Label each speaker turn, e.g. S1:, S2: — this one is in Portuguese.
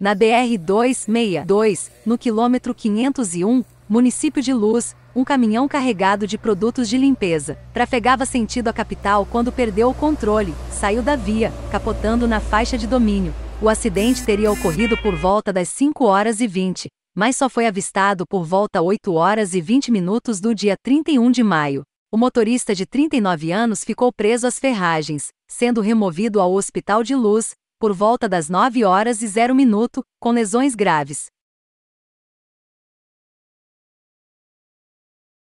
S1: na BR-262, no quilômetro 501, município de Luz, um caminhão carregado de produtos de limpeza trafegava sentido à capital quando perdeu o controle, saiu da via, capotando na faixa de domínio. O acidente teria ocorrido por volta das 5 horas e 20, mas só foi avistado por volta 8 horas e 20 minutos do dia 31 de maio. O motorista de 39 anos ficou preso às ferragens, sendo removido ao Hospital de Luz, por volta das 9 horas e 0
S2: minuto, com lesões graves.